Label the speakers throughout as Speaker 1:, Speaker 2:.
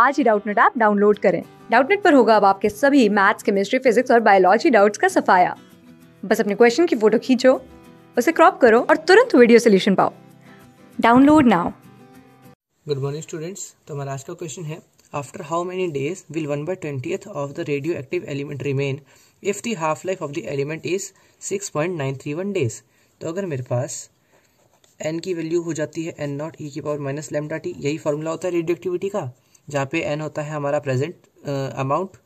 Speaker 1: आज ही Doubtnut app download करें डाउटनेट पर होगा अब आपके सभी मैथ्स केमिस्ट्री फिजिक्स और बायोलॉजी डाउट्स का सफाया बस अपने क्वेश्चन की फोटो खींचो उसे क्रॉप करो और तुरंत वीडियो सोल्यूशन पाओ download now
Speaker 2: good morning students तो हमारा आज का क्वेश्चन है after how many days will one by twenty of the radioactive element remain if the half life of the element is six point nine three one days तो अगर मेरे पास N की value हो जाती है N nought e की power minus lambda t यही formula होता है रेडियो एक्टिविटी का जहाँ पे एन होता है हमारा प्रेजेंट अमाउंट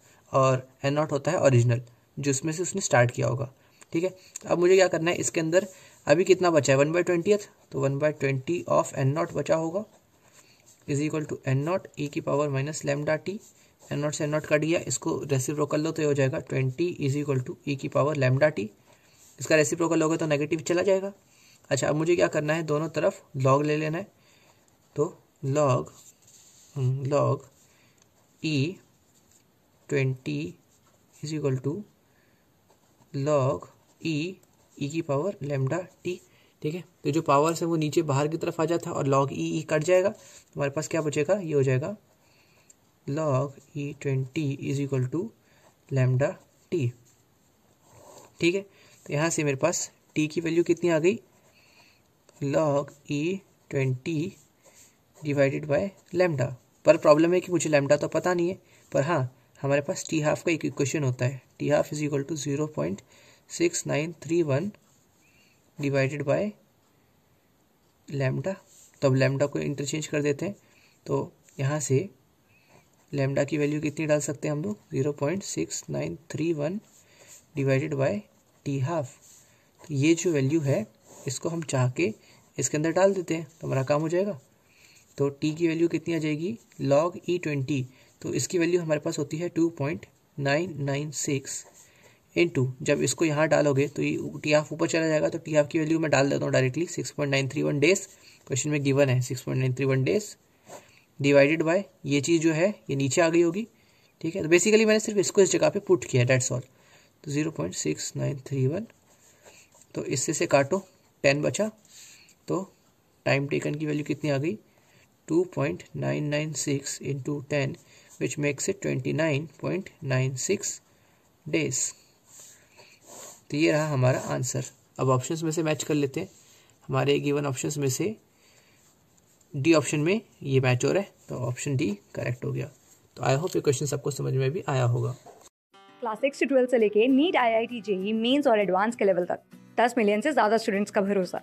Speaker 2: और एन नॉट होता है ओरिजिनल जिसमें से उसने स्टार्ट किया होगा ठीक है अब मुझे क्या करना है इसके अंदर अभी कितना बचा है वन बाई ट्वेंटी तो one by twenty of N nought बचा होगा is equal to N nought e की power minus lambda t N nought से एन नॉट कट गया इसको रेसिप्रो कर लो तो ये हो जाएगा twenty is equal to e की पावर लेमडा टी इसका रेसिप्रो कर लोगे तो नेगेटिव चला जाएगा अच्छा अब मुझे क्या करना है दोनों तरफ लॉग ले लेना है तो log log e 20 is equal to log e e की पावर लेमडा टी ठीक है तो जो पावर है वो नीचे बाहर की तरफ आ जाता है और log e e e cut जाएगा हमारे पास क्या बचेगा ये हो जाएगा log e twenty is equal to lambda t ठीक है तो यहाँ से मेरे पास टी की वैल्यू कितनी आ गई log e twenty divided by lambda पर प्रॉब्लम है कि मुझे लेमडा तो पता नहीं है पर हाँ हमारे पास टी हाफ का एक इक्वेशन होता है t half is equal to zero point six nine three one divided by lambda तो अब लेमडा को इंटरचेंज कर देते हैं तो यहाँ से लेमडा की वैल्यू कितनी डाल सकते हैं हम लोग zero point six nine three one divided by t half तो ये जो वैल्यू है इसको हम चाह के इसके अंदर डाल देते हैं तो हमारा काम हो जाएगा तो टी की वैल्यू कितनी आ जाएगी लॉग ई ट्वेंटी तो इसकी वैल्यू हमारे पास होती है two point nine nine six two जब इसको यहाँ डालोगे तो ये टी आफ ऊपर चला जाएगा तो टी आफ की वैल्यू मैं डाल देता हूँ directly six point nine three one days question में गिवन है six point nine three one days divided by ये चीज़ जो है ये नीचे आ गई होगी ठीक है तो बेसिकली मैंने सिर्फ इसको इस जगह पे पुट किया है डेट्स ऑल तो zero point six nine three one तो इससे से काटो टेन बचा तो टाइम टेकन की वैल्यू कितनी आ गई 2.996 into 10 which makes it 29.96 days तो ये रहा हमारा आंसर अब ऑप्शंस में से मैच कर लेते हैं हमारे गिवन ऑप्शंस में से डी ऑप्शन में ये मैच हो रहा है तो ऑप्शन डी करेक्ट हो गया तो आई होप ये क्वेश्चन सबको समझ में भी आया होगा
Speaker 1: क्लास सिक्स से ट्वेल्थ से लेके NEET IIT JEE mains और एडवांस के लेवल तक दस मिलियन से ज़्यादा स्टूडेंट्स का भरोसा